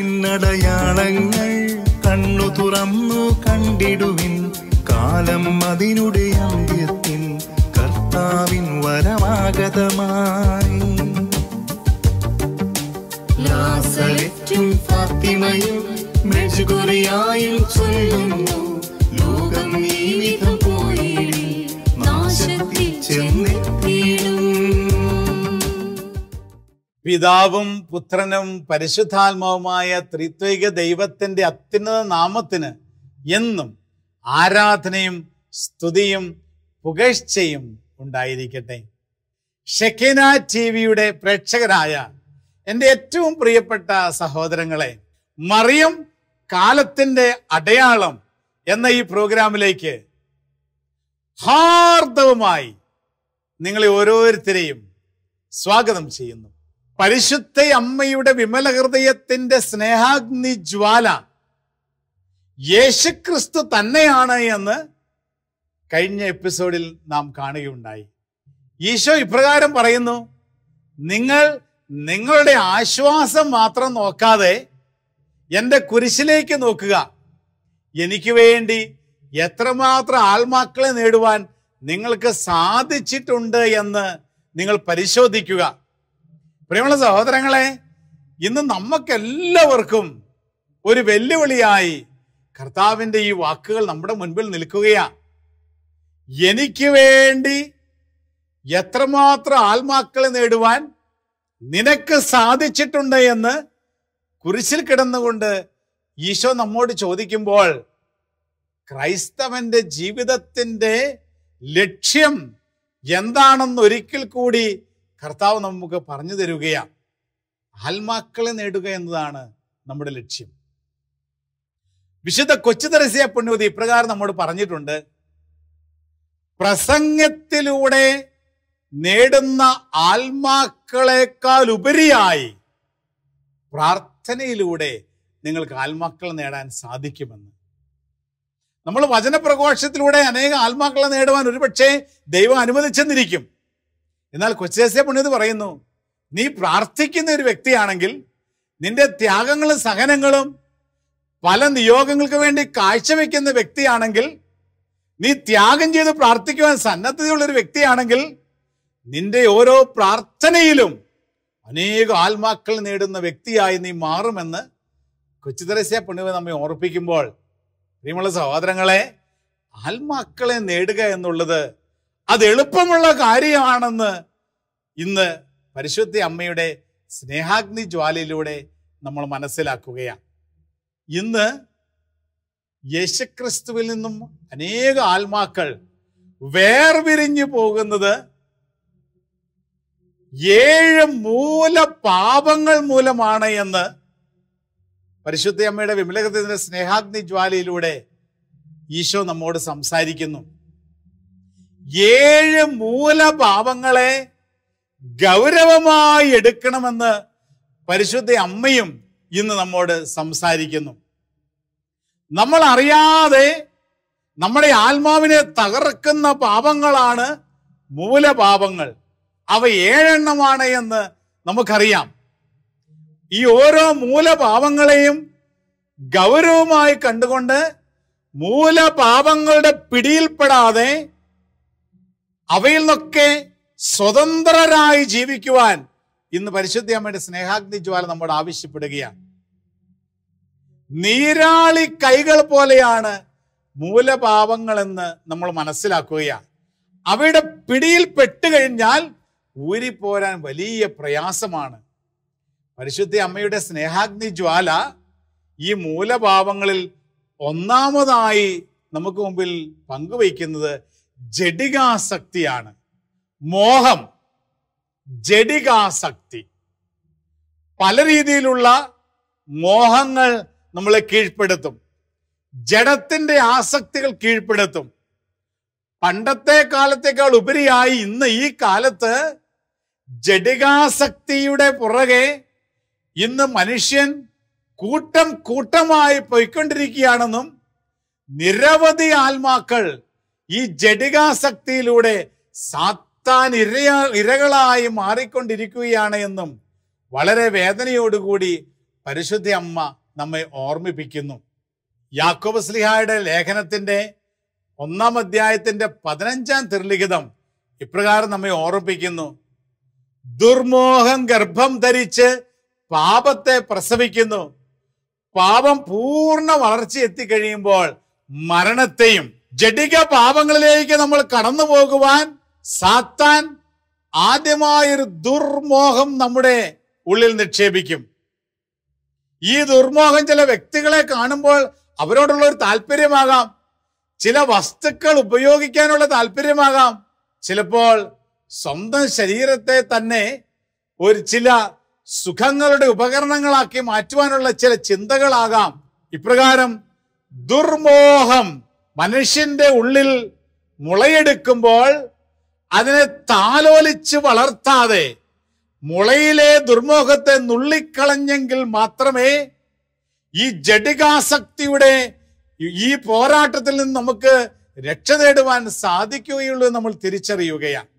ഇന്നടയാളങ്ങൾ കണ്ണു തുറന്നു കണ്ടിടുവിൻ കാലം അതിനുടെ അന്ത്യത്തിൻ കർത്താവിൻ വരമാഗതമായി ലാസരറ്റും ഫാത്തിമയും ചൊല്ലുന്നു ലോകം നീവിത പിതാവും പുത്രനും പരിശുദ്ധാത്മാവുമായ ത്രിത്വൈക ദൈവത്തിൻ്റെ അത്യുന്നത നാമത്തിന് എന്നും ആരാധനയും സ്തുതിയും പുകഴ്ചയും ഉണ്ടായിരിക്കട്ടെ ഷെക്കേന ടി വിയുടെ പ്രേക്ഷകരായ എൻ്റെ ഏറ്റവും പ്രിയപ്പെട്ട സഹോദരങ്ങളെ മറിയം കാലത്തിൻ്റെ അടയാളം എന്ന ഈ പ്രോഗ്രാമിലേക്ക് ഹാർദവുമായി നിങ്ങളെ ഓരോരുത്തരെയും സ്വാഗതം ചെയ്യുന്നു പരിശുദ്ധ അമ്മയുടെ വിമല ഹൃദയത്തിന്റെ സ്നേഹാഗ്നി ജ്വാല യേശുക്രിസ്തു തന്നെയാണ് എന്ന് കഴിഞ്ഞ എപ്പിസോഡിൽ നാം കാണുകയുണ്ടായി ഈശോ ഇപ്രകാരം പറയുന്നു നിങ്ങൾ നിങ്ങളുടെ ആശ്വാസം മാത്രം നോക്കാതെ എൻ്റെ കുരിശിലേക്ക് നോക്കുക എനിക്ക് വേണ്ടി എത്രമാത്രം ആത്മാക്കളെ നേടുവാൻ നിങ്ങൾക്ക് സാധിച്ചിട്ടുണ്ട് എന്ന് നിങ്ങൾ പരിശോധിക്കുക പ്രിയമുള്ള സഹോദരങ്ങളെ ഇന്ന് നമുക്കെല്ലാവർക്കും ഒരു വെല്ലുവിളിയായി കർത്താവിൻ്റെ ഈ വാക്കുകൾ നമ്മുടെ മുൻപിൽ നിൽക്കുകയാ എനിക്ക് വേണ്ടി എത്രമാത്രം ആത്മാക്കളെ നേടുവാൻ നിനക്ക് സാധിച്ചിട്ടുണ്ട് എന്ന് കുരിശിൽ കിടന്നുകൊണ്ട് ഈശോ നമ്മോട് ചോദിക്കുമ്പോൾ ക്രൈസ്തവന്റെ ജീവിതത്തിൻ്റെ ലക്ഷ്യം എന്താണെന്ന് ഒരിക്കൽ കൂടി കർത്താവ് നമുക്ക് പറഞ്ഞു തരുകയാണ് ആത്മാക്കളെ നേടുക എന്നതാണ് നമ്മുടെ ലക്ഷ്യം വിശുദ്ധ കൊച്ചു തെരസിയ പുണ്യവതി ഇപ്രകാരം നമ്മോട് പറഞ്ഞിട്ടുണ്ട് പ്രസംഗത്തിലൂടെ നേടുന്ന ആത്മാക്കളെക്കാൾ ഉപരിയായി പ്രാർത്ഥനയിലൂടെ നിങ്ങൾക്ക് ആത്മാക്കളെ നേടാൻ സാധിക്കുമെന്ന് നമ്മൾ വചനപ്രഘോഷത്തിലൂടെ അനേകം ആത്മാക്കളെ നേടുവാൻ ഒരുപക്ഷെ ദൈവം അനുവദിച്ചെന്നിരിക്കും എന്നാൽ കൊച്ചേസ്യ പുണ്യത് പറയുന്നു നീ പ്രാർത്ഥിക്കുന്ന ഒരു വ്യക്തിയാണെങ്കിൽ നിന്റെ ത്യാഗങ്ങളും സഹനങ്ങളും പല നിയോഗങ്ങൾക്ക് വേണ്ടി കാഴ്ചവെക്കുന്ന വ്യക്തിയാണെങ്കിൽ നീ ത്യാഗം ചെയ്ത് പ്രാർത്ഥിക്കുവാൻ സന്നദ്ധതയുള്ള ഒരു വ്യക്തിയാണെങ്കിൽ നിന്റെ ഓരോ പ്രാർത്ഥനയിലും അനേക ആത്മാക്കൾ നേടുന്ന വ്യക്തിയായി നീ മാറുമെന്ന് കൊച്ചുതരസ്യ പുണ്യവ നമ്മെ ഓർപ്പിക്കുമ്പോൾ പ്രിയമുള്ള സഹോദരങ്ങളെ ആത്മാക്കളെ നേടുക എന്നുള്ളത് അത് എളുപ്പമുള്ള കാര്യമാണെന്ന് ഇന്ന് പരിശുദ്ധ അമ്മയുടെ സ്നേഹാഗ്നി ജ്വാലയിലൂടെ നമ്മൾ മനസ്സിലാക്കുകയാണ് ഇന്ന് യേശുക്രിസ്തുവിൽ നിന്നും അനേക ആത്മാക്കൾ വേർപിരിഞ്ഞു പോകുന്നത് ഏഴ് മൂല പാപങ്ങൾ മൂലമാണ് എന്ന് പരിശുദ്ധ അമ്മയുടെ വിമലകത്തിന്റെ സ്നേഹാഗ്നി ജ്വാലയിലൂടെ ഈശോ നമ്മോട് സംസാരിക്കുന്നു ഏഴ് മൂലഭാവങ്ങളെ ഗൗരവമായി എടുക്കണമെന്ന് പരിശുദ്ധ അമ്മയും ഇന്ന് നമ്മോട് സംസാരിക്കുന്നു നമ്മൾ അറിയാതെ നമ്മുടെ ആത്മാവിനെ തകർക്കുന്ന പാപങ്ങളാണ് മൂലപാപങ്ങൾ അവ ഏഴെണ്ണമാണ് എന്ന് നമുക്കറിയാം ഈ ഓരോ മൂലപാപങ്ങളെയും ഗൗരവമായി കണ്ടുകൊണ്ട് മൂലപാപങ്ങളുടെ പിടിയിൽപ്പെടാതെ അവയിൽ നിന്നൊക്കെ സ്വതന്ത്രരായി ജീവിക്കുവാൻ ഇന്ന് പരിശുദ്ധ അമ്മയുടെ സ്നേഹാഗ്നി ജ്വാല നമ്മോട് ആവശ്യപ്പെടുകയാണ് നീരാളി കൈകൾ പോലെയാണ് മൂലഭാവങ്ങളെന്ന് നമ്മൾ മനസ്സിലാക്കുകയാണ് അവയുടെ പിടിയിൽ പെട്ടുകഴിഞ്ഞാൽ ഊരിപ്പോരാൻ വലിയ പ്രയാസമാണ് പരിശുദ്ധ അമ്മയുടെ സ്നേഹാഗ്നി ജ്വാല ഈ മൂലഭാവങ്ങളിൽ ഒന്നാമതായി നമുക്ക് മുമ്പിൽ പങ്കുവയ്ക്കുന്നത് ജഡികാസക്തിയാണ് മോഹം ജഡികാസക്തി പല രീതിയിലുള്ള മോഹങ്ങൾ നമ്മളെ കീഴ്പ്പെടുത്തും ജഡത്തിന്റെ ആസക്തികൾ കീഴ്പ്പെടുത്തും പണ്ടത്തെ കാലത്തേക്കാൾ ഉപരിയായി ഇന്ന് ഈ കാലത്ത് ജഡികാസക്തിയുടെ പുറകെ ഇന്ന് മനുഷ്യൻ കൂട്ടം കൂട്ടമായി പോയിക്കൊണ്ടിരിക്കുകയാണെന്നും നിരവധി ആത്മാക്കൾ ഈ ജഡികാസക്തിയിലൂടെ സാത്താൻ ഇരയാ ഇരകളായി മാറിക്കൊണ്ടിരിക്കുകയാണ് എന്നും വളരെ വേദനയോടുകൂടി പരിശുദ്ധ അമ്മ നമ്മെ ഓർമ്മിപ്പിക്കുന്നു യാക്കോബ് സ്ലിഹായുടെ ലേഖനത്തിന്റെ ഒന്നാം അധ്യായത്തിന്റെ പതിനഞ്ചാം തിർലിഖിതം ഇപ്രകാരം നമ്മെ ഓർമ്മിപ്പിക്കുന്നു ദുർമോഹം ഗർഭം ധരിച്ച് പാപത്തെ പ്രസവിക്കുന്നു പാപം പൂർണ്ണ വളർച്ച എത്തിക്കഴിയുമ്പോൾ മരണത്തെയും ജഡിക പാപങ്ങളിലേക്ക് നമ്മൾ കടന്നു പോകുവാൻ സാത്താൻ ആദ്യമായൊരു ദുർമോഹം നമ്മുടെ ഉള്ളിൽ നിക്ഷേപിക്കും ഈ ദുർമോഹം ചില വ്യക്തികളെ കാണുമ്പോൾ അവരോടുള്ള ഒരു താല്പര്യമാകാം ചില വസ്തുക്കൾ ഉപയോഗിക്കാനുള്ള താല്പര്യമാകാം ചിലപ്പോൾ സ്വന്തം ശരീരത്തെ തന്നെ ഒരു ചില സുഖങ്ങളുടെ ഉപകരണങ്ങളാക്കി മാറ്റുവാനുള്ള ചില ചിന്തകളാകാം ഇപ്രകാരം ദുർമോഹം മനുഷ്യന്റെ ഉള്ളിൽ മുളയെടുക്കുമ്പോൾ അതിനെ താലോലിച്ച് വളർത്താതെ മുളയിലെ ദുർമോഹത്തെ നുള്ളിക്കളഞ്ഞെങ്കിൽ മാത്രമേ ഈ ജഡികാസക്തിയുടെ ഈ പോരാട്ടത്തിൽ നിന്ന് നമുക്ക് രക്ഷ നേടുവാൻ സാധിക്കുകയുള്ളൂ നമ്മൾ തിരിച്ചറിയുകയാണ്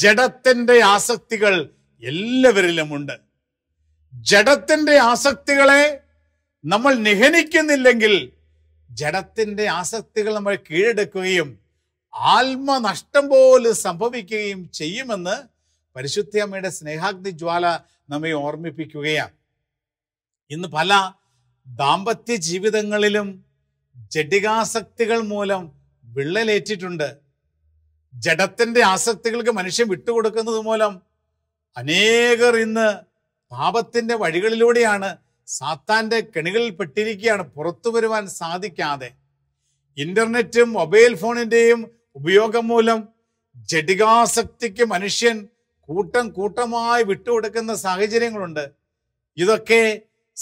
ജഡത്തിന്റെ ആസക്തികൾ എല്ലാവരിലുമുണ്ട് ജഡത്തിന്റെ ആസക്തികളെ നമ്മൾ നിഹനിക്കുന്നില്ലെങ്കിൽ ജഡത്തിൻ്റെ ആസക്തികൾ നമ്മൾ കീഴടക്കുകയും ആത്മനഷ്ടം പോലും സംഭവിക്കുകയും ചെയ്യുമെന്ന് പരിശുദ്ധയമ്മയുടെ സ്നേഹാഗ്നി ജ്വാല നമ്മെ ഓർമ്മിപ്പിക്കുകയാണ് ഇന്ന് പല ദാമ്പത്യ ജീവിതങ്ങളിലും ജഡികാസക്തികൾ മൂലം വിള്ളലേറ്റിട്ടുണ്ട് ജഡത്തിൻ്റെ ആസക്തികൾക്ക് മനുഷ്യൻ വിട്ടുകൊടുക്കുന്നത് മൂലം അനേകർ ഇന്ന് പാപത്തിൻ്റെ വഴികളിലൂടെയാണ് സാത്താന്റെ കെണികളിൽ പെട്ടിരിക്കുകയാണ് പുറത്തു വരുവാൻ സാധിക്കാതെ ഇന്റർനെറ്റും മൊബൈൽ ഫോണിന്റെയും ഉപയോഗം മൂലം ജടികാസക്തിക്ക് മനുഷ്യൻ കൂട്ടം കൂട്ടമായി വിട്ടുകൊടുക്കുന്ന സാഹചര്യങ്ങളുണ്ട് ഇതൊക്കെ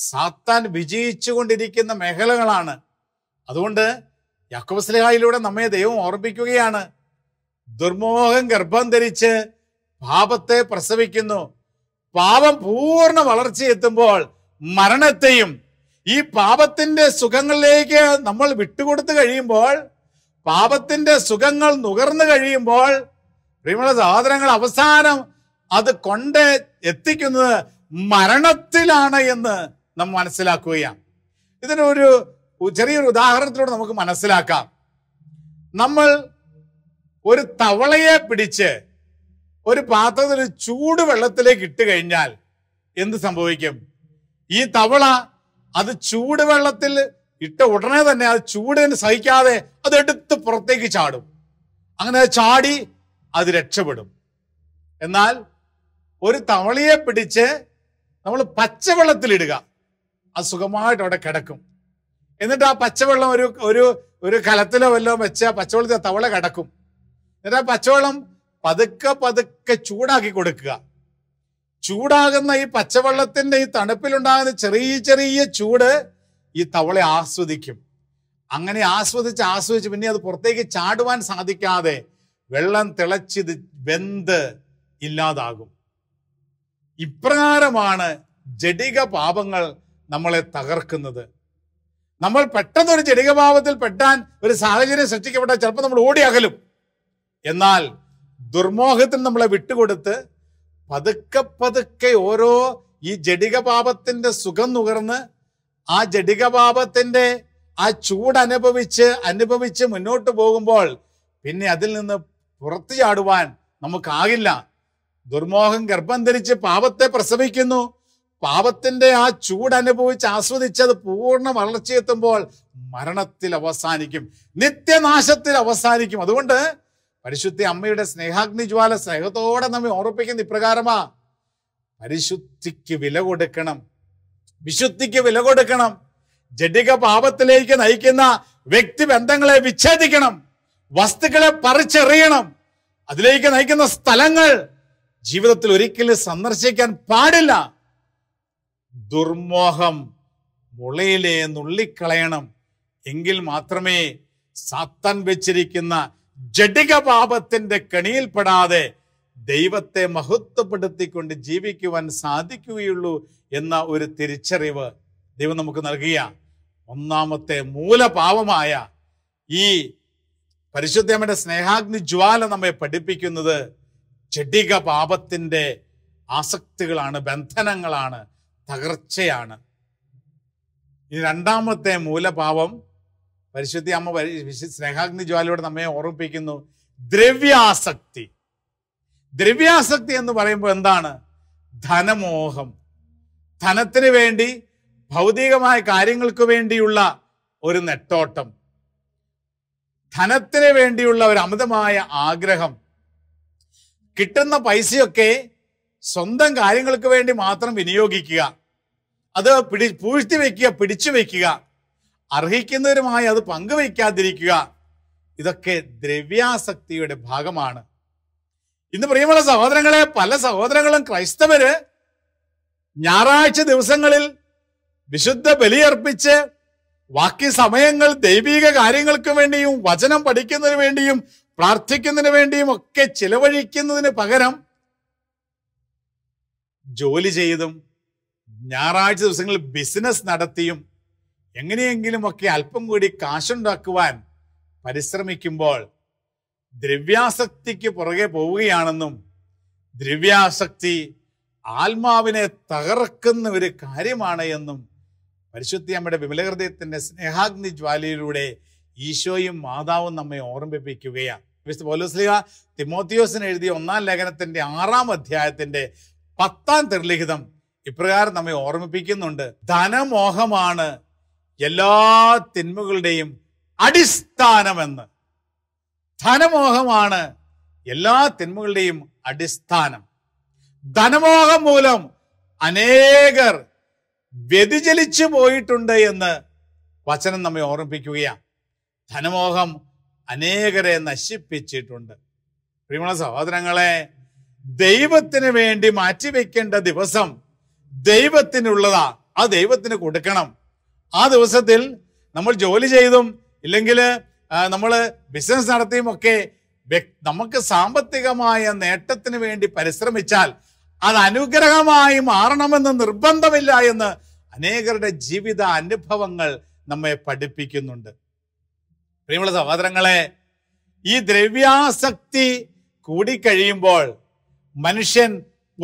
സാത്താൻ വിജയിച്ചുകൊണ്ടിരിക്കുന്ന മേഖലകളാണ് അതുകൊണ്ട് യാക്കോബസ്ലിഹായിലൂടെ നമ്മെ ദൈവം ഓർമ്മിക്കുകയാണ് ദുർമോഹം ഗർഭം ധരിച്ച് പാപത്തെ പ്രസവിക്കുന്നു പാപം പൂർണ്ണ വളർച്ചയെത്തുമ്പോൾ മരണത്തെയും ഈ പാപത്തിന്റെ സുഖങ്ങളിലേക്ക് നമ്മൾ വിട്ടുകൊടുത്തു കഴിയുമ്പോൾ പാപത്തിന്റെ സുഖങ്ങൾ നുകർന്നു കഴിയുമ്പോൾ പ്രിയമുള്ള സഹോദരങ്ങൾ അവസാനം അത് കൊണ്ട് എത്തിക്കുന്നത് മരണത്തിലാണ് എന്ന് നാം മനസ്സിലാക്കുകയാണ് ഇതിനൊരു ചെറിയൊരു ഉദാഹരണത്തിലൂടെ നമുക്ക് മനസ്സിലാക്കാം നമ്മൾ ഒരു തവളയെ പിടിച്ച് ഒരു പാത്രത്തിൽ ചൂട് വെള്ളത്തിലേക്ക് ഇട്ട് കഴിഞ്ഞാൽ എന്ത് സംഭവിക്കും ഈ തവള അത് ചൂട് വെള്ളത്തിൽ ഇട്ട ഉടനെ തന്നെ അത് ചൂടിന് സഹിക്കാതെ അത് എടുത്ത് പുറത്തേക്ക് ചാടും അങ്ങനെ ചാടി അത് രക്ഷപ്പെടും എന്നാൽ ഒരു തവളയെ പിടിച്ച് നമ്മൾ പച്ചവെള്ളത്തിലിടുക അത് സുഖമായിട്ട് അവിടെ കിടക്കും എന്നിട്ട് ആ പച്ചവെള്ളം ഒരു ഒരു ഒരു കലത്തിലോ വല്ലോ വെച്ച് പച്ചവെള്ളത്തിൽ തവള കിടക്കും എന്നിട്ട് ആ പച്ചവെള്ളം പതുക്കെ പതുക്കെ ചൂടാക്കി കൊടുക്കുക ചൂടാകുന്ന ഈ പച്ചവെള്ളത്തിന്റെ ഈ തണുപ്പിലുണ്ടാകുന്ന ചെറിയ ചെറിയ ചൂട് ഈ തവളെ ആസ്വദിക്കും അങ്ങനെ ആസ്വദിച്ച് ആസ്വദിച്ച് പിന്നെ അത് പുറത്തേക്ക് ചാടുവാൻ സാധിക്കാതെ വെള്ളം തിളച്ചിത് വെന്ത് ഇല്ലാതാകും ഇപ്രകാരമാണ് ജഡിക പാപങ്ങൾ നമ്മളെ തകർക്കുന്നത് നമ്മൾ പെട്ടെന്ന് ഒരു പാപത്തിൽ പെട്ടാൻ ഒരു സാഹചര്യം സൃഷ്ടിക്കപ്പെട്ടാൽ ചിലപ്പോൾ നമ്മൾ ഓടി അകലും എന്നാൽ ദുർമോഹത്തിന് നമ്മളെ വിട്ടുകൊടുത്ത് പതുക്കെ പതുക്കെ ഓരോ ഈ ജഡിക പാപത്തിന്റെ സുഖം നുകർന്ന് ആ ജഡിക പാപത്തിന്റെ ആ ചൂട് അനുഭവിച്ച് അനുഭവിച്ച് മുന്നോട്ട് പോകുമ്പോൾ പിന്നെ അതിൽ നിന്ന് പുറത്തു ചാടുവാൻ നമുക്കാകില്ല ദുർമോഹം ഗർഭം ധരിച്ച് പാപത്തെ പ്രസവിക്കുന്നു പാപത്തിന്റെ ആ ചൂട് അനുഭവിച്ച് ആസ്വദിച്ചത് പൂർണ്ണ വളർച്ചയെത്തുമ്പോൾ മരണത്തിൽ അവസാനിക്കും നിത്യനാശത്തിൽ അവസാനിക്കും അതുകൊണ്ട് പരിശുദ്ധ അമ്മയുടെ സ്നേഹാഗ്നി ജ്വാല സ്നേഹത്തോടെ നമ്മെ ഓർപ്പിക്കുന്ന ഇപ്രകാരമാ പരിശുദ്ധിക്ക് വില കൊടുക്കണം വിശുദ്ധിക്ക് വില കൊടുക്കണം ജഡിക പാപത്തിലേക്ക് നയിക്കുന്ന വ്യക്തി ബന്ധങ്ങളെ വിച്ഛേദിക്കണം വസ്തുക്കളെ പറിച്ചെറിയണം അതിലേക്ക് നയിക്കുന്ന സ്ഥലങ്ങൾ ജീവിതത്തിൽ ഒരിക്കലും സന്ദർശിക്കാൻ പാടില്ല ദുർമോഹം മുളയിലെ നുള്ളിക്കളയണം എങ്കിൽ മാത്രമേ സാത്താൻ വെച്ചിരിക്കുന്ന ജഡിക പാപത്തിന്റെ കെണിയിൽപ്പെടാതെ ദൈവത്തെ മഹത്വപ്പെടുത്തിക്കൊണ്ട് ജീവിക്കുവാൻ സാധിക്കുകയുള്ളൂ എന്ന ഒരു തിരിച്ചറിവ് ദൈവം നമുക്ക് നൽകിയ ഒന്നാമത്തെ മൂലപാവമായ ഈ പരിശുദ്ധമ്മയുടെ സ്നേഹാഗ്നി ജ്വാല നമ്മെ പഠിപ്പിക്കുന്നത് ജഡിക പാപത്തിന്റെ ആസക്തികളാണ് ബന്ധനങ്ങളാണ് തകർച്ചയാണ് ഈ രണ്ടാമത്തെ മൂലപാവം പരിശുദ്ധി അമ്മ വിശുദ്ധ സ്നേഹാഗ്നി ജ്വാലയോട് നമ്മെ ഓർമ്മിപ്പിക്കുന്നു ദ്രവ്യാസക്തി ദ്രവ്യാസക്തി എന്ന് പറയുമ്പോൾ എന്താണ് ധനമോഹം ധനത്തിന് വേണ്ടി ഭൗതികമായ കാര്യങ്ങൾക്ക് വേണ്ടിയുള്ള ഒരു നെട്ടോട്ടം ധനത്തിന് വേണ്ടിയുള്ള ഒരു അമിതമായ ആഗ്രഹം കിട്ടുന്ന പൈസയൊക്കെ സ്വന്തം കാര്യങ്ങൾക്ക് വേണ്ടി മാത്രം വിനിയോഗിക്കുക അത് പിടി പൂഴ്ത്തി വയ്ക്കുക പിടിച്ചു വയ്ക്കുക അർഹിക്കുന്നവരുമായി അത് പങ്കുവയ്ക്കാതിരിക്കുക ഇതൊക്കെ ദ്രവ്യാസക്തിയുടെ ഭാഗമാണ് ഇന്ന് പ്രിയമുള്ള സഹോദരങ്ങളെ പല സഹോദരങ്ങളും ക്രൈസ്തവര് ഞായറാഴ്ച ദിവസങ്ങളിൽ വിശുദ്ധ ബലിയർപ്പിച്ച് ബാക്കി സമയങ്ങൾ ദൈവിക കാര്യങ്ങൾക്ക് വേണ്ടിയും വചനം പഠിക്കുന്നതിന് വേണ്ടിയും പ്രാർത്ഥിക്കുന്നതിന് വേണ്ടിയും ഒക്കെ ചിലവഴിക്കുന്നതിന് പകരം ജോലി ചെയ്തും ഞായറാഴ്ച ദിവസങ്ങളിൽ ബിസിനസ് നടത്തിയും എങ്ങനെയെങ്കിലുമൊക്കെ അല്പം കൂടി കാശുണ്ടാക്കുവാൻ പരിശ്രമിക്കുമ്പോൾ ദ്രവ്യാസക്തിക്ക് പുറകെ പോവുകയാണെന്നും ദ്രവ്യാസക്തി ആത്മാവിനെ തകർക്കുന്ന ഒരു കാര്യമാണ് എന്നും പരിശുദ്ധി അമ്മയുടെ വിമലഹൃദയത്തിന്റെ സ്നേഹാഗ്നി ജ്വാലയിലൂടെ ഈശോയും മാതാവും നമ്മെ ഓർമ്മിപ്പിക്കുകയാണ് വിശുദ്ധ പൗലോസ്ലിഹ തിമോത്തിയോസിന് എഴുതിയ ഒന്നാം ലേഖനത്തിന്റെ ആറാം അധ്യായത്തിന്റെ പത്താം തിർലിഖിതം ഇപ്രകാരം നമ്മെ ഓർമ്മിപ്പിക്കുന്നുണ്ട് ധനമോഹമാണ് എല്ലാ തിന്മകളുടെയും അടിസ്ഥാനമെന്ന് ധനമോഹമാണ് എല്ലാ തിന്മകളുടെയും അടിസ്ഥാനം ധനമോഹം മൂലം അനേകർ വ്യതിചലിച്ചു പോയിട്ടുണ്ട് എന്ന് വചനം നമ്മെ ഓർമ്മിപ്പിക്കുകയാണ് ധനമോഹം അനേകരെ നശിപ്പിച്ചിട്ടുണ്ട് പ്രിയമുള്ള സഹോദരങ്ങളെ ദൈവത്തിന് വേണ്ടി മാറ്റിവെക്കേണ്ട ദിവസം ദൈവത്തിനുള്ളതാ ആ ദൈവത്തിന് കൊടുക്കണം ആ ദിവസത്തിൽ നമ്മൾ ജോലി ചെയ്തും ഇല്ലെങ്കിൽ നമ്മൾ ബിസിനസ് നടത്തിയും ഒക്കെ നമുക്ക് സാമ്പത്തികമായ നേട്ടത്തിന് വേണ്ടി പരിശ്രമിച്ചാൽ അത് അനുഗ്രഹമായി മാറണമെന്ന് നിർബന്ധമില്ല എന്ന് അനേകരുടെ ജീവിത അനുഭവങ്ങൾ നമ്മെ പഠിപ്പിക്കുന്നുണ്ട് പ്രിയമുള്ള സഹോദരങ്ങളെ ഈ ദ്രവ്യാസക്തി കൂടിക്കഴിയുമ്പോൾ മനുഷ്യൻ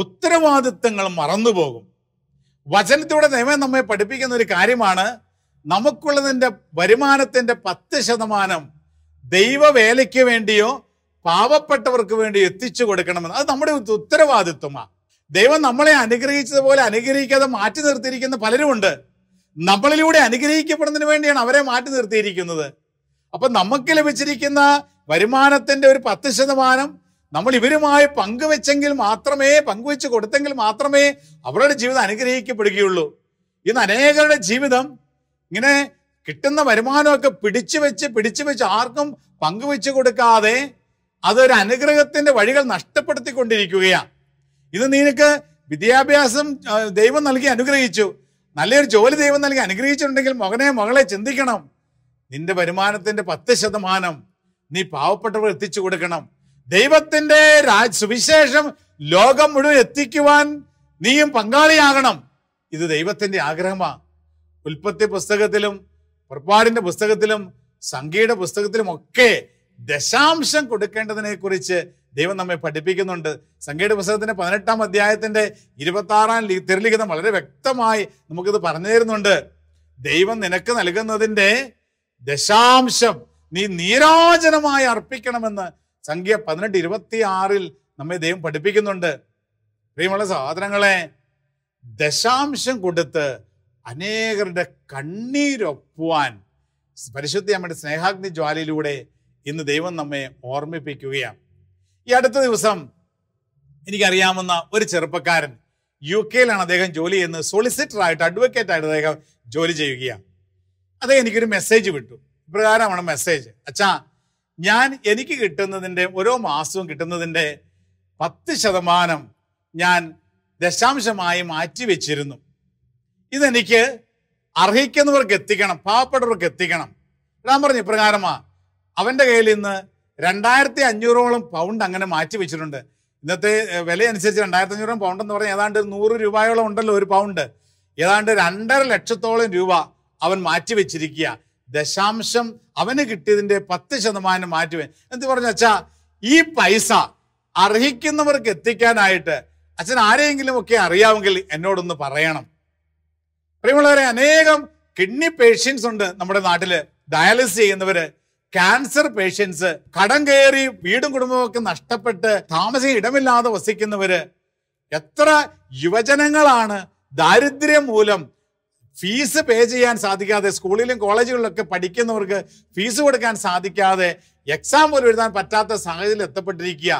ഉത്തരവാദിത്തങ്ങൾ മറന്നുപോകും വചനത്തിലൂടെ ദൈവം നമ്മെ പഠിപ്പിക്കുന്ന ഒരു കാര്യമാണ് നമുക്കുള്ളതിൻ്റെ വരുമാനത്തിൻ്റെ പത്ത് ശതമാനം ദൈവവേലയ്ക്ക് വേണ്ടിയോ പാവപ്പെട്ടവർക്ക് വേണ്ടി എത്തിച്ചു കൊടുക്കണമെന്ന് അത് നമ്മുടെ ഉത്തരവാദിത്വമാണ് ദൈവം നമ്മളെ അനുഗ്രഹിച്ചതുപോലെ അനുഗ്രഹിക്കാതെ മാറ്റി നിർത്തിയിരിക്കുന്ന പലരുമുണ്ട് നമ്മളിലൂടെ അനുഗ്രഹിക്കപ്പെടുന്നതിന് വേണ്ടിയാണ് അവരെ മാറ്റി നിർത്തിയിരിക്കുന്നത് അപ്പൊ നമുക്ക് ലഭിച്ചിരിക്കുന്ന വരുമാനത്തിന്റെ ഒരു പത്ത് ശതമാനം നമ്മൾ ഇവരുമായി പങ്കുവെച്ചെങ്കിൽ മാത്രമേ പങ്കുവെച്ച് കൊടുത്തെങ്കിൽ മാത്രമേ അവരുടെ ജീവിതം അനുഗ്രഹിക്കപ്പെടുകയുള്ളൂ ഇന്ന് അനേകരുടെ ജീവിതം ഇങ്ങനെ കിട്ടുന്ന വരുമാനമൊക്കെ പിടിച്ചു വെച്ച് പിടിച്ചു വെച്ച് ആർക്കും പങ്കുവെച്ച് കൊടുക്കാതെ അതൊരു അനുഗ്രഹത്തിന്റെ വഴികൾ നഷ്ടപ്പെടുത്തിക്കൊണ്ടിരിക്കുകയാണ് ഇത് നിനക്ക് വിദ്യാഭ്യാസം ദൈവം നൽകി അനുഗ്രഹിച്ചു നല്ലൊരു ജോലി ദൈവം നൽകി അനുഗ്രഹിച്ചിട്ടുണ്ടെങ്കിൽ മകനെ മകളെ ചിന്തിക്കണം നിന്റെ വരുമാനത്തിന്റെ പത്ത് ശതമാനം നീ പാവപ്പെട്ടവർ എത്തിച്ചു കൊടുക്കണം ദൈവത്തിന്റെ സുവിശേഷം ലോകം മുഴുവൻ എത്തിക്കുവാൻ നീയും പങ്കാളിയാകണം ഇത് ദൈവത്തിന്റെ ആഗ്രഹമാ ഉൽപ്പത്തി പുസ്തകത്തിലും പുറപ്പാടിന്റെ പുസ്തകത്തിലും സംഖ്യയുടെ പുസ്തകത്തിലും ഒക്കെ ദശാംശം കൊടുക്കേണ്ടതിനെ കുറിച്ച് ദൈവം നമ്മെ പഠിപ്പിക്കുന്നുണ്ട് സംഖ്യയുടെ പുസ്തകത്തിന്റെ പതിനെട്ടാം അധ്യായത്തിന്റെ ഇരുപത്തി ആറാം തിരുലിഖിതം വളരെ വ്യക്തമായി നമുക്കിത് പറഞ്ഞു തരുന്നുണ്ട് ദൈവം നിനക്ക് നൽകുന്നതിന്റെ ദശാംശം നീ നീരാജനമായി അർപ്പിക്കണമെന്ന് സംഖ്യ പതിനെട്ട് ഇരുപത്തി ആറിൽ നമ്മെ ദൈവം പഠിപ്പിക്കുന്നുണ്ട് പ്രിയമുള്ള സഹോദരങ്ങളെ ദശാംശം കൊടുത്ത് അനേകരുടെ കണ്ണീരൊപ്പുവാൻ പരിശുദ്ധ നമ്മുടെ സ്നേഹാഗ്നി ജ്വാലയിലൂടെ ഇന്ന് ദൈവം നമ്മെ ഓർമ്മിപ്പിക്കുകയാണ് ഈ അടുത്ത ദിവസം എനിക്കറിയാവുന്ന ഒരു ചെറുപ്പക്കാരൻ യു കെയിലാണ് അദ്ദേഹം ജോലി ചെയ്യുന്നത് സോളിസിറ്റർ ആയിട്ട് അഡ്വക്കേറ്റ് ആയിട്ട് അദ്ദേഹം ജോലി ചെയ്യുകയാണ് അദ്ദേഹം എനിക്കൊരു മെസ്സേജ് വിട്ടു ഇപ്രകാരമാണ് മെസ്സേജ് അച്ഛാ ഞാൻ എനിക്ക് കിട്ടുന്നതിൻ്റെ ഓരോ മാസവും കിട്ടുന്നതിൻ്റെ പത്ത് ശതമാനം ഞാൻ ദശാംശമായി മാറ്റിവെച്ചിരുന്നു ഇതെനിക്ക് അർഹിക്കുന്നവർക്ക് എത്തിക്കണം പാവപ്പെട്ടവർക്ക് എത്തിക്കണം ഞാൻ പറഞ്ഞു ഇപ്രകാരമാ അവൻ്റെ കയ്യിൽ ഇന്ന് രണ്ടായിരത്തി അഞ്ഞൂറോളം പൗണ്ട് അങ്ങനെ മാറ്റി വെച്ചിട്ടുണ്ട് ഇന്നത്തെ വിലയനുസരിച്ച് രണ്ടായിരത്തി അഞ്ഞൂറോളം പൗണ്ട് എന്ന് പറഞ്ഞാൽ ഏതാണ്ട് നൂറ് രൂപയോളം ഉണ്ടല്ലോ ഒരു പൗണ്ട് ഏതാണ്ട് രണ്ടര ലക്ഷത്തോളം രൂപ അവൻ മാറ്റി വെച്ചിരിക്കുക ദശാംശം അവന് കിട്ടിയതിന്റെ പത്ത് ശതമാനം മാറ്റുവൻ എന്ന് പറഞ്ഞു അച്ഛാ ഈ പൈസ അർഹിക്കുന്നവർക്ക് എത്തിക്കാനായിട്ട് അച്ഛൻ ആരെയെങ്കിലും ഒക്കെ അറിയാമെങ്കിൽ എന്നോടൊന്ന് പറയണം പ്രിയമുള്ളവരെ അനേകം കിഡ്നി പേഷ്യൻസ് ഉണ്ട് നമ്മുടെ നാട്ടില് ഡയാലിസിസ് ചെയ്യുന്നവര് ക്യാൻസർ പേഷ്യൻസ് കടം കയറി വീടും കുടുംബവും ഒക്കെ നഷ്ടപ്പെട്ട് താമസിക്കാൻ ഇടമില്ലാതെ വസിക്കുന്നവര് എത്ര യുവജനങ്ങളാണ് ദാരിദ്ര്യം മൂലം ഫീസ് പേ ചെയ്യാൻ സാധിക്കാതെ സ്കൂളിലും കോളേജുകളിലൊക്കെ പഠിക്കുന്നവർക്ക് ഫീസ് കൊടുക്കാൻ സാധിക്കാതെ എക്സാം പോലും എഴുതാൻ പറ്റാത്ത സാഹചര്യം എത്തപ്പെട്ടിരിക്കുക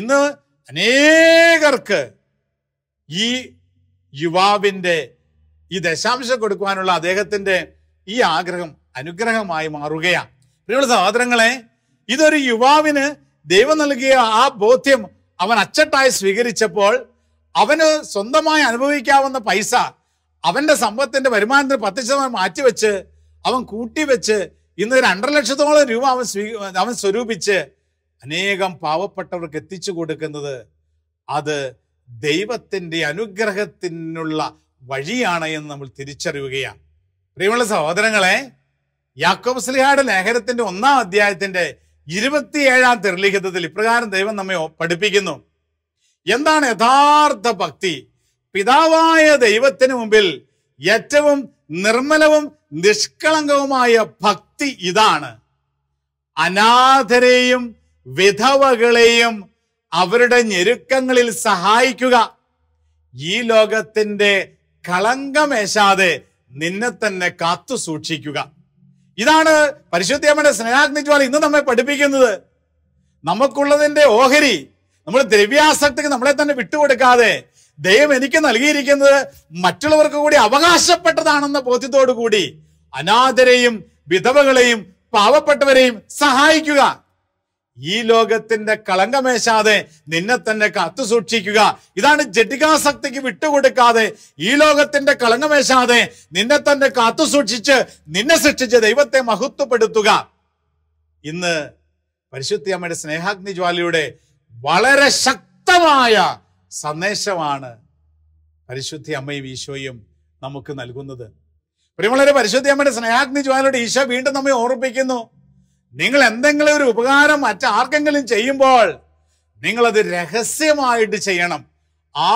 ഇന്ന് അനേകർക്ക് ഈ യുവാവിൻ്റെ ഈ ദശാംശം കൊടുക്കുവാനുള്ള അദ്ദേഹത്തിൻ്റെ ഈ ആഗ്രഹം അനുഗ്രഹമായി മാറുകയാണ് പ്രിയമുള്ള സഹോദരങ്ങളെ ഇതൊരു യുവാവിന് ദൈവം നൽകിയ ആ ബോധ്യം അവൻ അച്ചട്ടായി സ്വീകരിച്ചപ്പോൾ അവന് സ്വന്തമായി അനുഭവിക്കാവുന്ന പൈസ അവന്റെ സമ്പത്തിന്റെ വരുമാനത്തിന് പത്ത് ശതമാനം മാറ്റിവെച്ച് അവൻ കൂട്ടിവെച്ച് ഇന്ന് രണ്ടര ലക്ഷത്തോളം രൂപ അവൻ സ്വീ അവൻ സ്വരൂപിച്ച് അനേകം പാവപ്പെട്ടവർക്ക് എത്തിച്ചു കൊടുക്കുന്നത് അത് ദൈവത്തിൻ്റെ അനുഗ്രഹത്തിനുള്ള വഴിയാണ് എന്ന് നമ്മൾ തിരിച്ചറിയുകയാണ് പ്രിയമുള്ള സഹോദരങ്ങളെ യാക്കോബ് സ്ലിഹായുടെ ലേഖനത്തിന്റെ ഒന്നാം അധ്യായത്തിന്റെ ഇരുപത്തിയേഴാം തിരലിഖിതത്തിൽ ഇപ്രകാരം ദൈവം നമ്മെ പഠിപ്പിക്കുന്നു എന്താണ് യഥാർത്ഥ ഭക്തി പിതാവായ ദൈവത്തിന് മുമ്പിൽ ഏറ്റവും നിർമ്മലവും നിഷ്കളങ്കവുമായ ഭക്തി ഇതാണ് അനാഥരെയും വിധവകളെയും അവരുടെ ഞെരുക്കങ്ങളിൽ സഹായിക്കുക ഈ ലോകത്തിന്റെ കളങ്കമേശാതെ നിന്നെ തന്നെ കാത്തു സൂക്ഷിക്കുക ഇതാണ് പരിശുദ്ധിയമ്മയുടെ സ്നേഹാഗ്നിജ്വാല ഇന്ന് നമ്മെ പഠിപ്പിക്കുന്നത് നമുക്കുള്ളതിന്റെ ഓഹരി നമ്മൾ ദ്രവ്യാസക്തിക്ക് നമ്മളെ തന്നെ വിട്ടുകൊടുക്കാതെ ദൈവം എനിക്ക് നൽകിയിരിക്കുന്നത് മറ്റുള്ളവർക്ക് കൂടി അവകാശപ്പെട്ടതാണെന്ന ബോധ്യത്തോടു കൂടി അനാഥരെയും വിധവകളെയും പാവപ്പെട്ടവരെയും സഹായിക്കുക ഈ ലോകത്തിന്റെ കളങ്കമേശാതെ നിന്നെ തന്നെ കാത്തു സൂക്ഷിക്കുക ഇതാണ് ജഡികാസക്തിക്ക് വിട്ടുകൊടുക്കാതെ ഈ ലോകത്തിന്റെ കളങ്കമേശാതെ നിന്നെ തന്നെ കാത്തു സൂക്ഷിച്ച് നിന്നെ സൃഷ്ടിച്ച് ദൈവത്തെ മഹത്വപ്പെടുത്തുക ഇന്ന് പരിശുദ്ധി അമ്മയുടെ സ്നേഹാഗ്നി ജ്വാലയുടെ വളരെ ശക്തമായ സന്ദേശമാണ് പരിശുദ്ധി അമ്മയും ഈശോയും നമുക്ക് നൽകുന്നത് പ്രിയമുള്ളവരെ പരിശുദ്ധി അമ്മയുടെ സ്നേഹാഗ്നി ജ്വാലയുടെ ഈശോ വീണ്ടും നമ്മെ ഓർമ്മിപ്പിക്കുന്നു നിങ്ങൾ എന്തെങ്കിലും ഒരു ഉപകാരം മറ്റാർക്കെങ്കിലും ചെയ്യുമ്പോൾ നിങ്ങളത് രഹസ്യമായിട്ട് ചെയ്യണം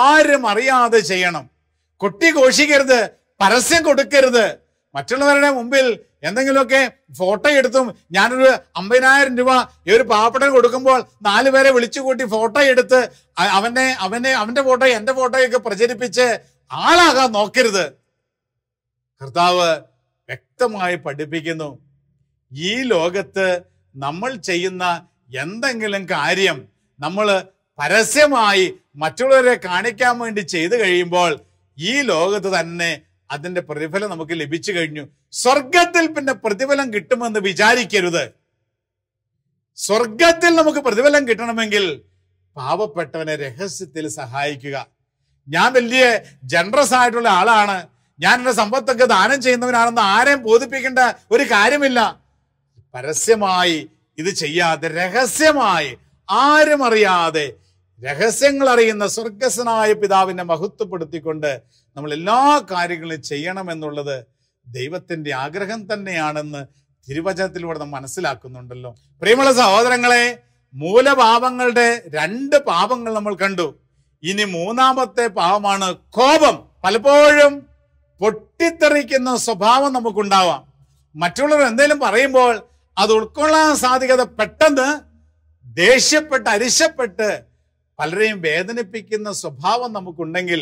ആരും അറിയാതെ ചെയ്യണം കുട്ടി ഘോഷിക്കരുത് പരസ്യം കൊടുക്കരുത് മറ്റുള്ളവരുടെ മുമ്പിൽ എന്തെങ്കിലുമൊക്കെ ഫോട്ടോ എടുത്തും ഞാനൊരു അമ്പതിനായിരം രൂപ ഈ ഒരു പാവപ്പെട്ടൻ കൊടുക്കുമ്പോൾ നാലു പേരെ വിളിച്ചുകൂട്ടി ഫോട്ടോ എടുത്ത് അവനെ അവനെ അവന്റെ ഫോട്ടോ എൻ്റെ ഫോട്ടോയൊക്കെ പ്രചരിപ്പിച്ച് ആളാകാൻ നോക്കരുത് കർത്താവ് വ്യക്തമായി പഠിപ്പിക്കുന്നു ഈ ലോകത്ത് നമ്മൾ ചെയ്യുന്ന എന്തെങ്കിലും കാര്യം നമ്മൾ പരസ്യമായി മറ്റുള്ളവരെ കാണിക്കാൻ വേണ്ടി ചെയ്തു കഴിയുമ്പോൾ ഈ ലോകത്ത് തന്നെ അതിന്റെ പ്രതിഫലം നമുക്ക് ലഭിച്ചു കഴിഞ്ഞു സ്വർഗത്തിൽ പിന്നെ പ്രതിഫലം കിട്ടുമെന്ന് വിചാരിക്കരുത് സ്വർഗത്തിൽ നമുക്ക് പ്രതിഫലം കിട്ടണമെങ്കിൽ പാവപ്പെട്ടവനെ രഹസ്യത്തിൽ സഹായിക്കുക ഞാൻ വലിയ ജനറസ് ആയിട്ടുള്ള ആളാണ് ഞാൻ എന്റെ സമ്പത്തൊക്കെ ദാനം ചെയ്യുന്നവനാണെന്ന് ആരെയും ബോധിപ്പിക്കേണ്ട ഒരു കാര്യമില്ല പരസ്യമായി ഇത് ചെയ്യാതെ രഹസ്യമായി ആരും അറിയാതെ രഹസ്യങ്ങൾ അറിയുന്ന സ്വർഗസ്വനായ പിതാവിനെ മഹത്വപ്പെടുത്തിക്കൊണ്ട് നമ്മൾ എല്ലാ കാര്യങ്ങളും ചെയ്യണമെന്നുള്ളത് ദൈവത്തിന്റെ ആഗ്രഹം തന്നെയാണെന്ന് തിരുവചനത്തിലൂടെ നമ്മൾ മനസ്സിലാക്കുന്നുണ്ടല്ലോ പ്രിയമുള്ള സഹോദരങ്ങളെ മൂലപാപങ്ങളുടെ രണ്ട് പാപങ്ങൾ നമ്മൾ കണ്ടു ഇനി മൂന്നാമത്തെ പാപമാണ് കോപം പലപ്പോഴും പൊട്ടിത്തെറിക്കുന്ന സ്വഭാവം നമുക്കുണ്ടാവാം മറ്റുള്ളവർ എന്തെങ്കിലും പറയുമ്പോൾ അത് ഉൾക്കൊള്ളാൻ സാധിക്കാതെ പെട്ടെന്ന് ദേഷ്യപ്പെട്ട് അരിശപ്പെട്ട് പലരെയും വേദനിപ്പിക്കുന്ന സ്വഭാവം നമുക്കുണ്ടെങ്കിൽ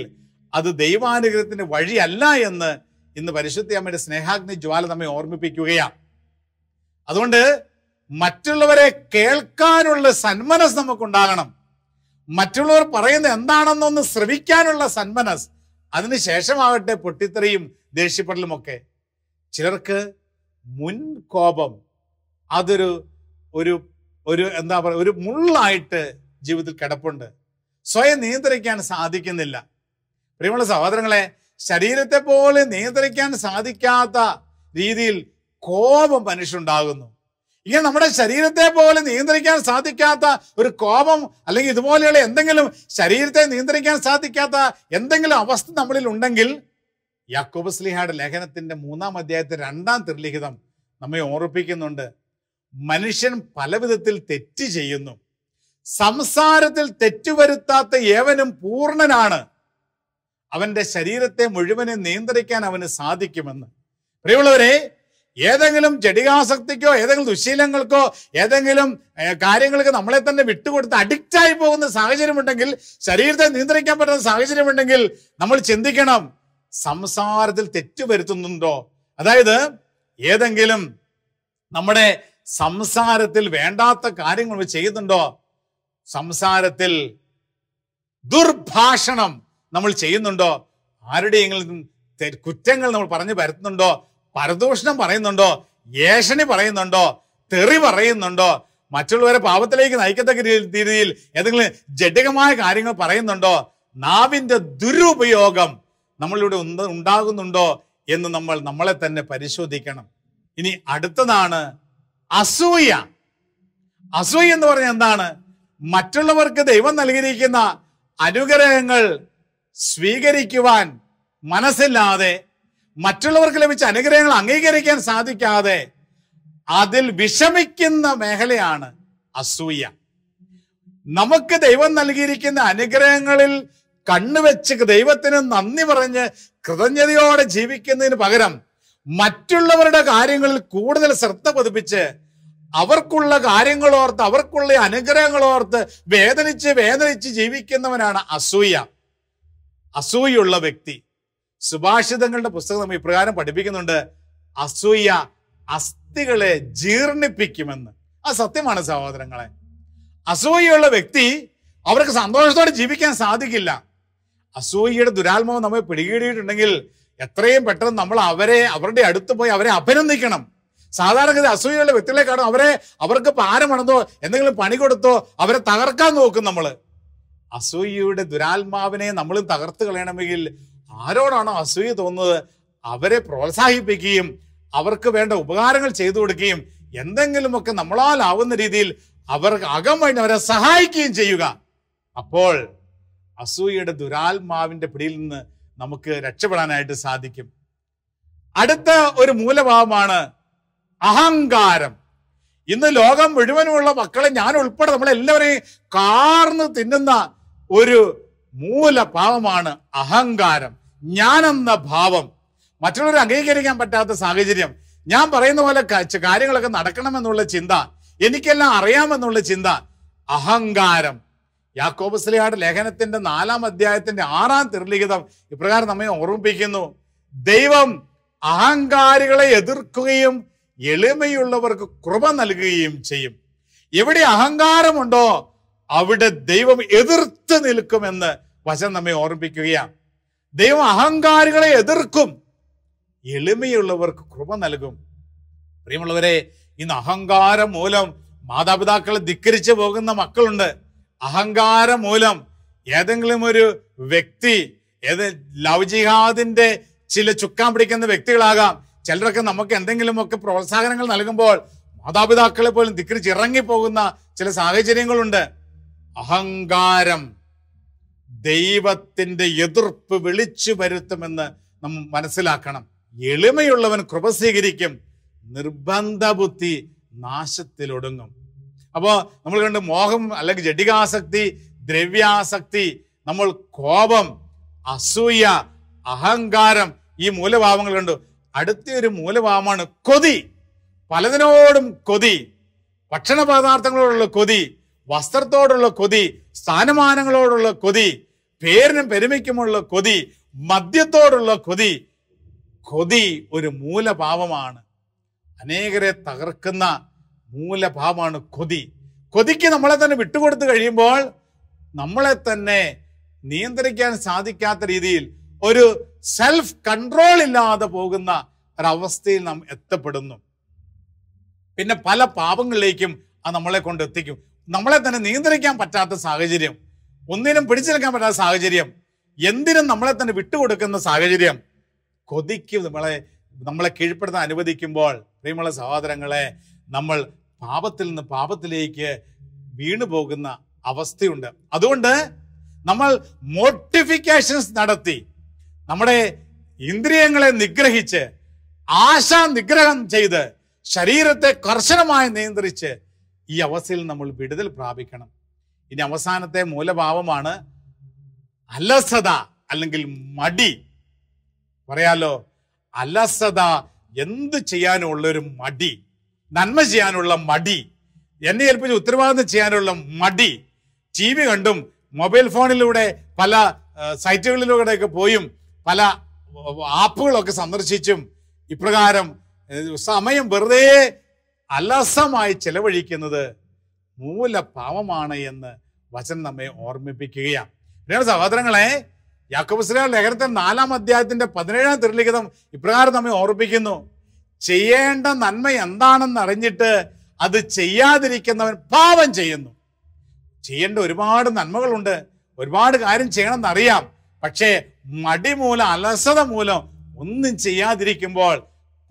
അത് ദൈവാനുഗ്രഹത്തിന്റെ വഴിയല്ല എന്ന് ഇന്ന് അമ്മയുടെ സ്നേഹാഗ്നി ജ്വാല നമ്മെ ഓർമ്മിപ്പിക്കുകയാണ് അതുകൊണ്ട് മറ്റുള്ളവരെ കേൾക്കാനുള്ള സന്മനസ് നമുക്കുണ്ടാകണം മറ്റുള്ളവർ പറയുന്നത് എന്താണെന്നൊന്ന് ശ്രവിക്കാനുള്ള സന്മനസ് അതിനുശേഷമാവട്ടെ പൊട്ടിത്തെറിയും ഒക്കെ ചിലർക്ക് മുൻകോപം അതൊരു ഒരു ഒരു എന്താ പറയുക ഒരു മുള്ളായിട്ട് ജീവിതത്തിൽ കിടപ്പുണ്ട് സ്വയം നിയന്ത്രിക്കാൻ സാധിക്കുന്നില്ല പ്രിയമുള്ള സഹോദരങ്ങളെ ശരീരത്തെ പോലെ നിയന്ത്രിക്കാൻ സാധിക്കാത്ത രീതിയിൽ കോപം മനുഷ്യണ്ടാകുന്നു ഇങ്ങനെ നമ്മുടെ ശരീരത്തെ പോലെ നിയന്ത്രിക്കാൻ സാധിക്കാത്ത ഒരു കോപം അല്ലെങ്കിൽ ഇതുപോലെയുള്ള എന്തെങ്കിലും ശരീരത്തെ നിയന്ത്രിക്കാൻ സാധിക്കാത്ത എന്തെങ്കിലും അവസ്ഥ നമ്മളിൽ ഉണ്ടെങ്കിൽ യാക്കോബസ്ലിഹയുടെ ലേഖനത്തിന്റെ മൂന്നാം അധ്യായത്തിൽ രണ്ടാം തിരുലിഖിതം നമ്മെ ഓർപ്പിക്കുന്നുണ്ട് മനുഷ്യൻ പലവിധത്തിൽ തെറ്റ് ചെയ്യുന്നു സംസാരത്തിൽ തെറ്റുവരുത്താത്ത ഏവനും പൂർണ്ണനാണ് അവന്റെ ശരീരത്തെ മുഴുവനെ നിയന്ത്രിക്കാൻ അവന് സാധിക്കുമെന്ന് പ്രിയമുള്ളവരെ ഏതെങ്കിലും ജടികാസക്തിക്കോ ഏതെങ്കിലും ദുശീലങ്ങൾക്കോ ഏതെങ്കിലും കാര്യങ്ങൾക്ക് നമ്മളെ തന്നെ വിട്ടുകൊടുത്ത് അഡിക്റ്റായി പോകുന്ന സാഹചര്യമുണ്ടെങ്കിൽ ശരീരത്തെ നിയന്ത്രിക്കാൻ പറ്റുന്ന സാഹചര്യമുണ്ടെങ്കിൽ നമ്മൾ ചിന്തിക്കണം സംസാരത്തിൽ തെറ്റു വരുത്തുന്നുണ്ടോ അതായത് ഏതെങ്കിലും നമ്മുടെ സംസാരത്തിൽ വേണ്ടാത്ത കാര്യങ്ങൾ ചെയ്യുന്നുണ്ടോ സംസാരത്തിൽ ദുർഭാഷണം നമ്മൾ ചെയ്യുന്നുണ്ടോ ആരുടെയെങ്കിലും കുറ്റങ്ങൾ നമ്മൾ പറഞ്ഞു വരുത്തുന്നുണ്ടോ പരദൂഷണം പറയുന്നുണ്ടോ ഏഷണി പറയുന്നുണ്ടോ തെറി പറയുന്നുണ്ടോ മറ്റുള്ളവരെ പാപത്തിലേക്ക് നയിക്കത്തക്ക രീതിയിൽ ഏതെങ്കിലും ജഡികമായ കാര്യങ്ങൾ പറയുന്നുണ്ടോ നാവിൻ്റെ ദുരുപയോഗം നമ്മളിവിടെ ഉണ്ടാകുന്നുണ്ടോ എന്ന് നമ്മൾ നമ്മളെ തന്നെ പരിശോധിക്കണം ഇനി അടുത്തതാണ് അസൂയ അസൂയ എന്ന് പറഞ്ഞാൽ എന്താണ് മറ്റുള്ളവർക്ക് ദൈവം നൽകിയിരിക്കുന്ന അനുഗ്രഹങ്ങൾ സ്വീകരിക്കുവാൻ മനസ്സില്ലാതെ മറ്റുള്ളവർക്ക് ലഭിച്ച അനുഗ്രഹങ്ങൾ അംഗീകരിക്കാൻ സാധിക്കാതെ അതിൽ വിഷമിക്കുന്ന മേഖലയാണ് അസൂയ നമുക്ക് ദൈവം നൽകിയിരിക്കുന്ന അനുഗ്രഹങ്ങളിൽ കണ്ണുവെച്ച് ദൈവത്തിന് നന്ദി പറഞ്ഞ് കൃതജ്ഞതയോടെ ജീവിക്കുന്നതിന് പകരം മറ്റുള്ളവരുടെ കാര്യങ്ങളിൽ കൂടുതൽ ശ്രദ്ധ പതിപ്പിച്ച് അവർക്കുള്ള കാര്യങ്ങളോർത്ത് അവർക്കുള്ള അനുഗ്രഹങ്ങളോർത്ത് വേദനിച്ച് വേദനിച്ച് ജീവിക്കുന്നവനാണ് അസൂയ അസൂയുള്ള വ്യക്തി സുഭാഷിതങ്ങളുടെ പുസ്തകം നമ്മൾ ഇപ്രകാരം പഠിപ്പിക്കുന്നുണ്ട് അസൂയ അസ്ഥികളെ ജീർണിപ്പിക്കുമെന്ന് ആ സത്യമാണ് സഹോദരങ്ങളെ അസൂയയുള്ള വ്യക്തി അവർക്ക് സന്തോഷത്തോടെ ജീവിക്കാൻ സാധിക്കില്ല അസൂയയുടെ ദുരാത്മാവ് നമ്മെ പിടികിടിയിട്ടുണ്ടെങ്കിൽ എത്രയും പെട്ടെന്ന് നമ്മൾ അവരെ അവരുടെ അടുത്ത് പോയി അവരെ അഭിനന്ദിക്കണം സാധാരണഗതി അസൂയയുള്ള വ്യക്തികളെ കാണും അവരെ അവർക്ക് പാരമാണെന്നോ എന്തെങ്കിലും പണി കൊടുത്തോ അവരെ തകർക്കാൻ നോക്കും നമ്മൾ അസൂയയുടെ ദുരാത്മാവിനെ നമ്മളും തകർത്ത് കളയണമെങ്കിൽ ആരോടാണോ അസൂയ തോന്നുന്നത് അവരെ പ്രോത്സാഹിപ്പിക്കുകയും അവർക്ക് വേണ്ട ഉപകാരങ്ങൾ ചെയ്തു കൊടുക്കുകയും എന്തെങ്കിലുമൊക്കെ നമ്മളാൽ ആവുന്ന രീതിയിൽ അവർക്ക് അകം വഴി അവരെ സഹായിക്കുകയും ചെയ്യുക അപ്പോൾ അസൂയയുടെ ദുരാത്മാവിന്റെ പിടിയിൽ നിന്ന് നമുക്ക് രക്ഷപ്പെടാനായിട്ട് സാധിക്കും അടുത്ത ഒരു മൂലഭാവമാണ് അഹങ്കാരം ഇന്ന് ലോകം മുഴുവനുമുള്ള മക്കളെ ഞാൻ ഉൾപ്പെടെ നമ്മളെല്ലാവരെയും കാർന്ന് തിന്നുന്ന ഒരു മൂലഭാവമാണ് അഹങ്കാരം ഞാനെന്ന ഭാവം മറ്റുള്ളവരെ അംഗീകരിക്കാൻ പറ്റാത്ത സാഹചര്യം ഞാൻ പറയുന്ന പോലെ കാര്യങ്ങളൊക്കെ നടക്കണമെന്നുള്ള ചിന്ത എനിക്കെല്ലാം അറിയാമെന്നുള്ള ചിന്ത അഹങ്കാരം യാക്കോബസ്ലിഹായുടെ ലേഖനത്തിന്റെ നാലാം അധ്യായത്തിന്റെ ആറാം തിരുലിഖിതം ഇപ്രകാരം നമ്മെ ഓർമ്മിപ്പിക്കുന്നു ദൈവം അഹങ്കാരികളെ എതിർക്കുകയും എളിമയുള്ളവർക്ക് കൃപ നൽകുകയും ചെയ്യും എവിടെ അഹങ്കാരമുണ്ടോ അവിടെ ദൈവം എതിർത്ത് നിൽക്കുമെന്ന് വശം നമ്മെ ഓർമ്മിപ്പിക്കുകയാണ് ദൈവം അഹങ്കാരികളെ എതിർക്കും എളിമയുള്ളവർക്ക് കൃപ നൽകും പ്രിയമുള്ളവരെ ഇന്ന് അഹങ്കാരം മൂലം മാതാപിതാക്കളെ ധിക്കരിച്ചു പോകുന്ന മക്കളുണ്ട് അഹങ്കാരം മൂലം ഏതെങ്കിലും ഒരു വ്യക്തി ഏത് ലവ്ജിഹാദിന്റെ ചില ചുക്കാൻ പിടിക്കുന്ന വ്യക്തികളാകാം ചിലരൊക്കെ നമുക്ക് എന്തെങ്കിലുമൊക്കെ പ്രോത്സാഹനങ്ങൾ നൽകുമ്പോൾ മാതാപിതാക്കളെ പോലും ധിക്കരിച്ച് ഇറങ്ങിപ്പോകുന്ന ചില സാഹചര്യങ്ങളുണ്ട് അഹങ്കാരം ദൈവത്തിന്റെ എതിർപ്പ് വിളിച്ചു വരുത്തുമെന്ന് നമ്മൾ മനസ്സിലാക്കണം എളിമയുള്ളവൻ കൃപ സ്വീകരിക്കും നിർബന്ധ ബുദ്ധി നാശത്തിലൊടുങ്ങും അപ്പോൾ നമ്മൾ കണ്ട് മോഹം അല്ലെങ്കിൽ ജഡികാസക്തി ദ്രവ്യാസക്തി നമ്മൾ കോപം അസൂയ അഹങ്കാരം ഈ മൂലഭാവങ്ങൾ കണ്ടു അടുത്ത ഒരു മൂലഭാവമാണ് കൊതി പലതിനോടും കൊതി ഭക്ഷണ പദാർത്ഥങ്ങളോടുള്ള കൊതി വസ്ത്രത്തോടുള്ള കൊതി സ്ഥാനമാനങ്ങളോടുള്ള കൊതി പേരിനും പെരുമയ്ക്കുമുള്ള കൊതി മദ്യത്തോടുള്ള കൊതി കൊതി ഒരു മൂലഭാവമാണ് അനേകരെ തകർക്കുന്ന മൂലഭാവമാണ് കൊതി കൊതിക്ക് നമ്മളെ തന്നെ വിട്ടുകൊടുത്തു കഴിയുമ്പോൾ നമ്മളെ തന്നെ നിയന്ത്രിക്കാൻ സാധിക്കാത്ത രീതിയിൽ ഒരു സെൽഫ് കൺട്രോൾ ഇല്ലാതെ പോകുന്ന ഒരവസ്ഥയിൽ നാം എത്തപ്പെടുന്നു പിന്നെ പല പാപങ്ങളിലേക്കും അത് നമ്മളെ കൊണ്ട് എത്തിക്കും നമ്മളെ തന്നെ നിയന്ത്രിക്കാൻ പറ്റാത്ത സാഹചര്യം ഒന്നിനും പിടിച്ചു നിൽക്കാൻ പറ്റാത്ത സാഹചര്യം എന്തിനും നമ്മളെ തന്നെ വിട്ടുകൊടുക്കുന്ന സാഹചര്യം കൊതിക്കും നമ്മളെ നമ്മളെ കീഴ്പ്പെടുത്താൻ അനുവദിക്കുമ്പോൾ പ്രിയമുള്ള സഹോദരങ്ങളെ നമ്മൾ പാപത്തിൽ നിന്ന് പാപത്തിലേക്ക് വീണു പോകുന്ന അവസ്ഥയുണ്ട് അതുകൊണ്ട് നമ്മൾ മോട്ടിഫിക്കേഷൻസ് നടത്തി നമ്മുടെ ഇന്ദ്രിയങ്ങളെ നിഗ്രഹിച്ച് ആശാ നിഗ്രഹം ചെയ്ത് ശരീരത്തെ കർശനമായി നിയന്ത്രിച്ച് ഈ അവസ്ഥയിൽ നമ്മൾ വിടുതൽ പ്രാപിക്കണം ഇനി അവസാനത്തെ മൂലഭാവമാണ് അലസത അല്ലെങ്കിൽ മടി പറയാലോ അലസത എന്ത് ചെയ്യാനുള്ളൊരു മടി നന്മ ചെയ്യാനുള്ള മടി എന്നെ ഏൽപ്പിച്ച് ഉത്തരവാദിത്വം ചെയ്യാനുള്ള മടി ടി വി കണ്ടും മൊബൈൽ ഫോണിലൂടെ പല ഒക്കെ പോയും പല ആപ്പുകളൊക്കെ സന്ദർശിച്ചും ഇപ്രകാരം സമയം വെറുതെ അലസമായി ചെലവഴിക്കുന്നത് മൂലപാവമാണ് എന്ന് വചനം നമ്മെ ഓർമ്മിപ്പിക്കുകയാണ് സഹോദരങ്ങളെ യാക്കോബുസ്ലാ ലേഖനത്തെ നാലാം അധ്യായത്തിന്റെ പതിനേഴാം തിരുലിഖിതം ഇപ്രകാരം നമ്മെ ഓർമ്മിപ്പിക്കുന്നു ചെയ്യേണ്ട നന്മ എന്താണെന്ന് അറിഞ്ഞിട്ട് അത് ചെയ്യാതിരിക്കുന്നവൻ പാപം ചെയ്യുന്നു ചെയ്യേണ്ട ഒരുപാട് നന്മകളുണ്ട് ഒരുപാട് കാര്യം ചെയ്യണമെന്ന് അറിയാം പക്ഷേ മടി മൂലം അലസത മൂലം ഒന്നും ചെയ്യാതിരിക്കുമ്പോൾ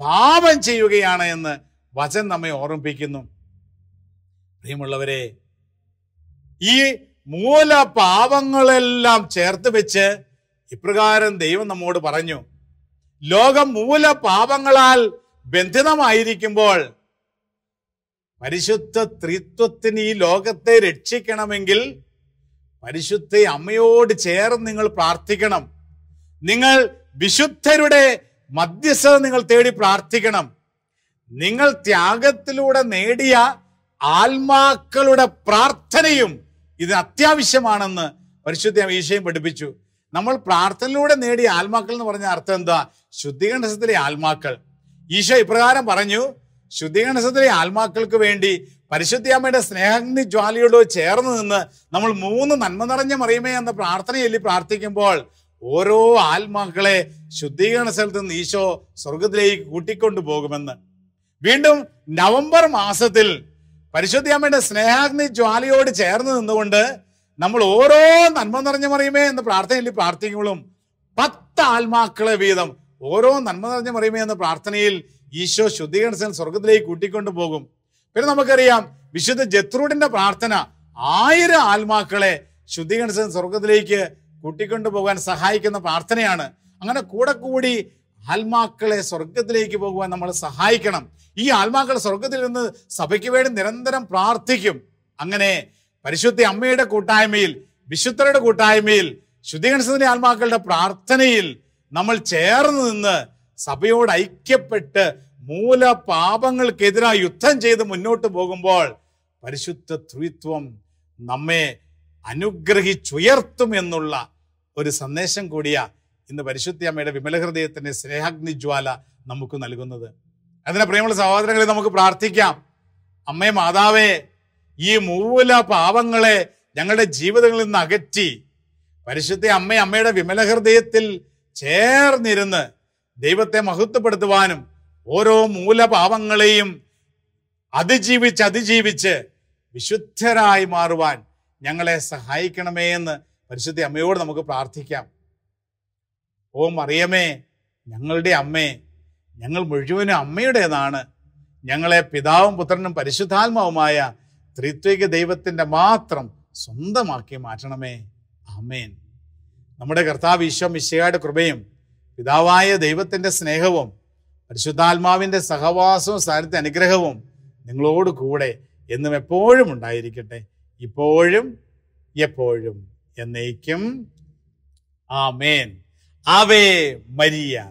പാപം ചെയ്യുകയാണ് എന്ന് വചം നമ്മെ ഓർമ്മിപ്പിക്കുന്നു പ്രിയമുള്ളവരെ ഈ മൂല പാവങ്ങളെല്ലാം ചേർത്ത് വെച്ച് ഇപ്രകാരം ദൈവം നമ്മോട് പറഞ്ഞു ലോകം മൂല പാവങ്ങളാൽ ബന്ധിതമായിരിക്കുമ്പോൾ പരിശുദ്ധ ത്രിത്വത്തിന് ഈ ലോകത്തെ രക്ഷിക്കണമെങ്കിൽ പരിശുദ്ധ അമ്മയോട് ചേർന്ന് നിങ്ങൾ പ്രാർത്ഥിക്കണം നിങ്ങൾ വിശുദ്ധരുടെ മധ്യസ്ഥത നിങ്ങൾ തേടി പ്രാർത്ഥിക്കണം നിങ്ങൾ ത്യാഗത്തിലൂടെ നേടിയ ആത്മാക്കളുടെ പ്രാർത്ഥനയും ഇത് അത്യാവശ്യമാണെന്ന് പരിശുദ്ധ വിഷയം പഠിപ്പിച്ചു നമ്മൾ പ്രാർത്ഥനയിലൂടെ നേടിയ ആത്മാക്കൾ എന്ന് പറഞ്ഞ അർത്ഥം എന്താ ശുദ്ധീകരണത്തിലെ ആത്മാക്കൾ ഈശോ ഇപ്രകാരം പറഞ്ഞു ശുദ്ധീകരണത്തിലെ ആത്മാക്കൾക്ക് വേണ്ടി പരിശുദ്ധിയമ്മയുടെ സ്നേഹഗ്നി ജ്വാലയോട് ചേർന്ന് നിന്ന് നമ്മൾ മൂന്ന് നന്മ നിറഞ്ഞ മറിയമേ എന്ന പ്രാർത്ഥനയല്ലി പ്രാർത്ഥിക്കുമ്പോൾ ഓരോ ആത്മാക്കളെ ശുദ്ധീകരണ സ്ഥലത്ത് നിന്ന് ഈശോ സ്വർഗത്തിലേക്ക് കൂട്ടിക്കൊണ്ടു പോകുമെന്ന് വീണ്ടും നവംബർ മാസത്തിൽ പരിശുദ്ധ അമ്മയുടെ സ്നേഹാഗ്നി ജ്വാലിയോട് ചേർന്ന് നിന്നുകൊണ്ട് നമ്മൾ ഓരോ നന്മ നിറഞ്ഞ മറിയുമേ എന്ന് പ്രാർത്ഥനയിൽ പ്രാർത്ഥിക്കുമ്പോഴും പത്ത് ആത്മാക്കളെ വീതം ഓരോ നന്മ നിറഞ്ഞ മറിയുമേ എന്ന പ്രാർത്ഥനയിൽ ഈശോ ശുദ്ധീകരണ സ്വർഗത്തിലേക്ക് കൂട്ടിക്കൊണ്ടു പോകും പിന്നെ നമുക്കറിയാം വിശുദ്ധ ജത്രൂഡിന്റെ പ്രാർത്ഥന ആയിരം ആത്മാക്കളെ ശുദ്ധീകരണ സ്വർഗത്തിലേക്ക് കൂട്ടിക്കൊണ്ടു പോകാൻ സഹായിക്കുന്ന പ്രാർത്ഥനയാണ് അങ്ങനെ കൂടെ കൂടി ആത്മാക്കളെ സ്വർഗത്തിലേക്ക് പോകുവാൻ നമ്മൾ സഹായിക്കണം ഈ ആത്മാക്കൾ സ്വർഗത്തിൽ നിന്ന് സഭയ്ക്ക് വേണ്ടി നിരന്തരം പ്രാർത്ഥിക്കും അങ്ങനെ പരിശുദ്ധ അമ്മയുടെ കൂട്ടായ്മയിൽ വിശുദ്ധരുടെ കൂട്ടായ്മയിൽ ശുദ്ധീകരണത്തിൻ്റെ ആത്മാക്കളുടെ പ്രാർത്ഥനയിൽ നമ്മൾ ചേർന്ന് നിന്ന് സഭയോട് ഐക്യപ്പെട്ട് മൂല പാപങ്ങൾക്കെതിരായി യുദ്ധം ചെയ്ത് മുന്നോട്ട് പോകുമ്പോൾ പരിശുദ്ധ ത്രിത്വം നമ്മെ അനുഗ്രഹിച്ചുയർത്തും എന്നുള്ള ഒരു സന്ദേശം കൂടിയ ഇന്ന് പരിശുദ്ധ അമ്മയുടെ വിമലഹൃദയത്തിൻ്റെ സ്നേഹാഗ്നിജ്വാല നമുക്ക് നൽകുന്നത് അതിന് പ്രിയമുള്ള സഹോദരങ്ങളെ നമുക്ക് പ്രാർത്ഥിക്കാം അമ്മേ മാതാവേ ഈ മൂല പാവങ്ങളെ ഞങ്ങളുടെ ജീവിതങ്ങളിൽ നിന്ന് അകറ്റി പരിശുദ്ധ അമ്മ അമ്മയുടെ വിമല ഹൃദയത്തിൽ ചേർന്നിരുന്ന് ദൈവത്തെ മഹത്വപ്പെടുത്തുവാനും ഓരോ മൂലപാപങ്ങളെയും അതിജീവിച്ച് അതിജീവിച്ച് വിശുദ്ധരായി മാറുവാൻ ഞങ്ങളെ സഹായിക്കണമേ എന്ന് പരിശുദ്ധ അമ്മയോട് നമുക്ക് പ്രാർത്ഥിക്കാം ഓം അറിയമേ ഞങ്ങളുടെ അമ്മേ ഞങ്ങൾ മുഴുവനും അമ്മയുടേതാണ് ഞങ്ങളെ പിതാവും പുത്രനും പരിശുദ്ധാത്മാവുമായ ത്രിത്വിക ദൈവത്തിൻ്റെ മാത്രം സ്വന്തമാക്കി മാറ്റണമേ അമ്മേൻ നമ്മുടെ കർത്താവ് ഈശോ മിശയുടെ കൃപയും പിതാവായ ദൈവത്തിൻ്റെ സ്നേഹവും പരിശുദ്ധാത്മാവിൻ്റെ സഹവാസവും സാരത്തെ അനുഗ്രഹവും നിങ്ങളോട് കൂടെ എന്നും എപ്പോഴും ഉണ്ടായിരിക്കട്ടെ ഇപ്പോഴും എപ്പോഴും എന്നേക്കും ആമേൻ ആവേ മരിയ